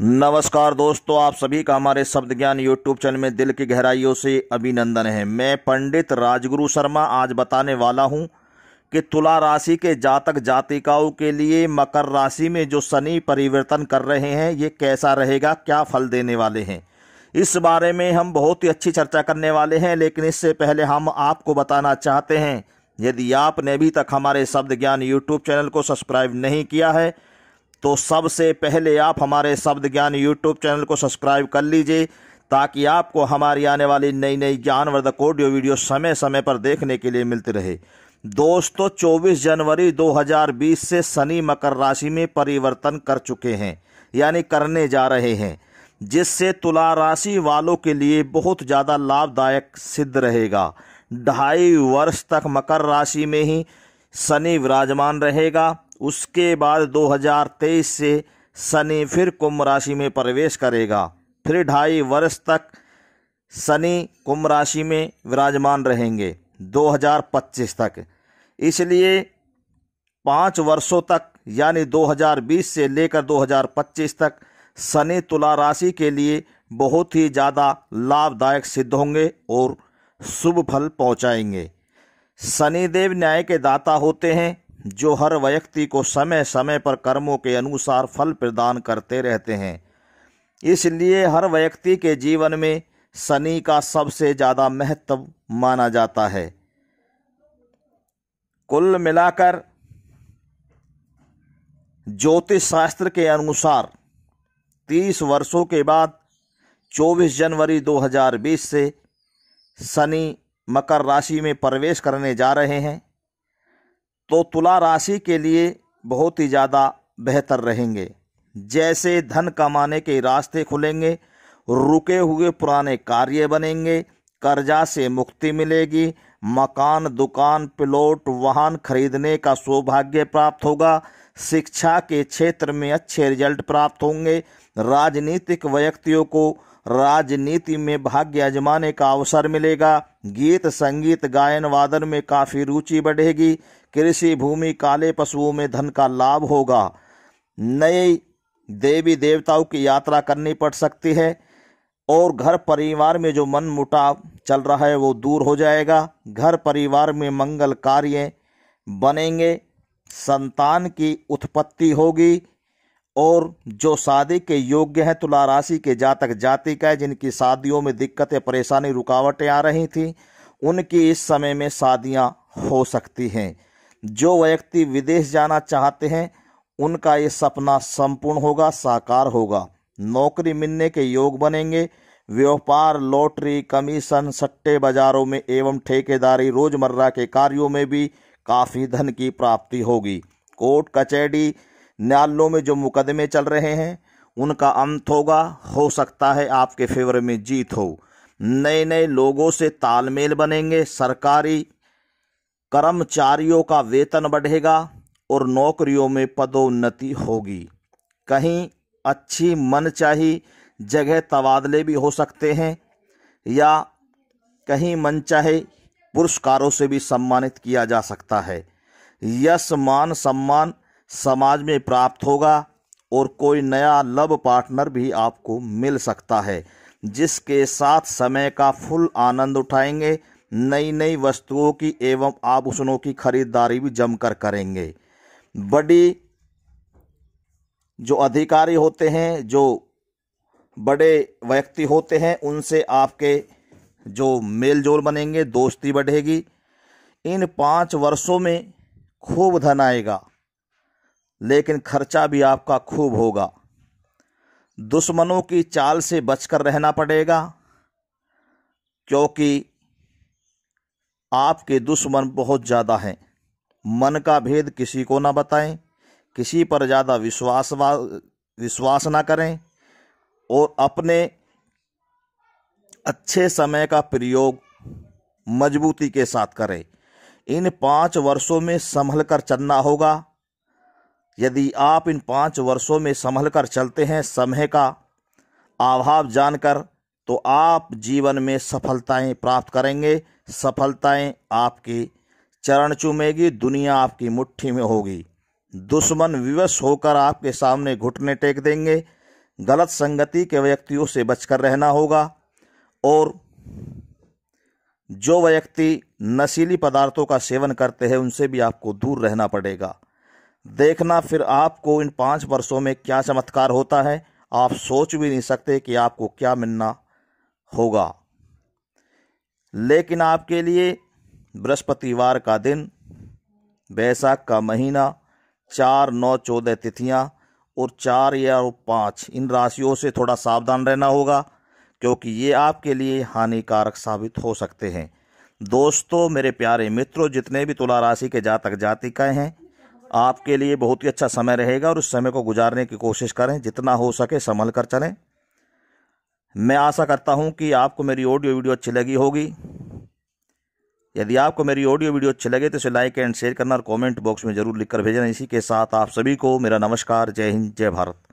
नमस्कार दोस्तों आप सभी का हमारे शब्द ज्ञान यूट्यूब चैनल में दिल की गहराइयों से अभिनंदन है मैं पंडित राजगुरु शर्मा आज बताने वाला हूं कि तुला राशि के जातक जातिकाओं के लिए मकर राशि में जो शनि परिवर्तन कर रहे हैं ये कैसा रहेगा क्या फल देने वाले हैं इस बारे में हम बहुत ही अच्छी चर्चा करने वाले हैं लेकिन इससे पहले हम आपको बताना चाहते हैं यदि आपने अभी तक हमारे शब्द ज्ञान यूट्यूब चैनल को सब्सक्राइब नहीं किया है तो सबसे पहले आप हमारे शब्द ज्ञान यूट्यूब चैनल को सब्सक्राइब कर लीजिए ताकि आपको हमारी आने वाली नई नई ज्ञानवर्धक ऑडियो वीडियो समय समय पर देखने के लिए मिलती रहे दोस्तों 24 जनवरी 2020 से शनि मकर राशि में परिवर्तन कर चुके हैं यानी करने जा रहे हैं जिससे तुला राशि वालों के लिए बहुत ज़्यादा लाभदायक सिद्ध रहेगा ढाई वर्ष तक मकर राशि में ही शनि विराजमान रहेगा उसके बाद 2023 से शनि फिर कुंभ राशि में प्रवेश करेगा फिर ढाई वर्ष तक शनि कुंभ राशि में विराजमान रहेंगे 2025 तक इसलिए पाँच वर्षों तक यानी 2020 से लेकर 2025 तक शनि तुला राशि के लिए बहुत ही ज़्यादा लाभदायक सिद्ध होंगे और शुभ फल पहुँचाएंगे शनिदेव न्याय के दाता होते हैं जो हर व्यक्ति को समय समय पर कर्मों के अनुसार फल प्रदान करते रहते हैं इसलिए हर व्यक्ति के जीवन में शनि का सबसे ज़्यादा महत्व माना जाता है कुल मिलाकर ज्योतिष शास्त्र के अनुसार 30 वर्षों के बाद 24 जनवरी 2020 से शनि मकर राशि में प्रवेश करने जा रहे हैं तो तुला राशि के लिए बहुत ही ज़्यादा बेहतर रहेंगे जैसे धन कमाने के रास्ते खुलेंगे रुके हुए पुराने कार्य बनेंगे कर्जा से मुक्ति मिलेगी मकान दुकान प्लॉट वाहन खरीदने का सौभाग्य प्राप्त होगा शिक्षा के क्षेत्र में अच्छे रिजल्ट प्राप्त होंगे राजनीतिक व्यक्तियों को राजनीति में भाग्य आजमाने का अवसर मिलेगा गीत संगीत गायन वादन में काफ़ी रुचि बढ़ेगी कृषि भूमि काले पशुओं में धन का लाभ होगा नए देवी देवताओं की यात्रा करनी पड़ सकती है और घर परिवार में जो मन मुटाव चल रहा है वो दूर हो जाएगा घर परिवार में मंगल कार्य बनेंगे संतान की उत्पत्ति होगी और जो शादी के योग्य हैं तुला राशि के जातक जाति का है जिनकी शादियों में दिक्कतें परेशानी रुकावटें आ रही थी उनकी इस समय में शादियां हो सकती हैं जो व्यक्ति विदेश जाना चाहते हैं उनका ये सपना संपूर्ण होगा साकार होगा नौकरी मिलने के योग बनेंगे व्यापार लॉटरी कमीशन सट्टे बाजारों में एवं ठेकेदारी रोजमर्रा के कार्यों में भी काफ़ी धन की प्राप्ति होगी कोर्ट कचहरी न्यायालयों में जो मुकदमे चल रहे हैं उनका अंत होगा हो सकता है आपके फेवर में जीत हो नए नए लोगों से तालमेल बनेंगे सरकारी कर्मचारियों का वेतन बढ़ेगा और नौकरियों में पदोन्नति होगी कहीं अच्छी मनचाही जगह तबादले भी हो सकते हैं या कहीं मनचाहे पुरस्कारों से भी सम्मानित किया जा सकता है यश मान सम्मान समाज में प्राप्त होगा और कोई नया लव पार्टनर भी आपको मिल सकता है जिसके साथ समय का फुल आनंद उठाएंगे नई नई वस्तुओं की एवं आभूषणों की खरीदारी भी जमकर करेंगे बड़ी जो अधिकारी होते हैं जो बड़े व्यक्ति होते हैं उनसे आपके जो मेल जोल बनेंगे दोस्ती बढ़ेगी इन पाँच वर्षों में खूब धन आएगा लेकिन खर्चा भी आपका खूब होगा दुश्मनों की चाल से बचकर रहना पड़ेगा क्योंकि आपके दुश्मन बहुत ज़्यादा हैं मन का भेद किसी को ना बताएं किसी पर ज़्यादा विश्वास विश्वास ना करें और अपने अच्छे समय का प्रयोग मजबूती के साथ करें इन पाँच वर्षों में संभल कर चलना होगा यदि आप इन पाँच वर्षों में संभल कर चलते हैं समय का अभाव जानकर तो आप जीवन में सफलताएं प्राप्त करेंगे सफलताएं आपके चरण चूमेगी दुनिया आपकी मुट्ठी में होगी दुश्मन विवश होकर आपके सामने घुटने टेक देंगे गलत संगति के व्यक्तियों से बचकर रहना होगा और जो व्यक्ति नशीली पदार्थों का सेवन करते हैं उनसे भी आपको दूर रहना पड़ेगा देखना फिर आपको इन पाँच वर्षों में क्या चमत्कार होता है आप सोच भी नहीं सकते कि आपको क्या मिलना होगा लेकिन आपके लिए बृहस्पतिवार का दिन बैसाख का महीना चार नौ चौदह तिथियाँ और चार या पाँच इन राशियों से थोड़ा सावधान रहना होगा क्योंकि ये आपके लिए हानिकारक साबित हो सकते हैं दोस्तों मेरे प्यारे मित्रों जितने भी तुला राशि के जातक जातिकाएँ हैं आपके लिए बहुत ही अच्छा समय रहेगा और उस समय को गुजारने की कोशिश करें जितना हो सके संभल कर चलें मैं आशा करता हूँ कि आपको मेरी ऑडियो वीडियो अच्छी लगी होगी यदि आपको मेरी ऑडियो वीडियो अच्छी लगे तो इसे लाइक एंड शेयर करना और कमेंट बॉक्स में जरूर लिखकर भेजना इसी के साथ आप सभी को मेरा नमस्कार जय हिंद जय भारत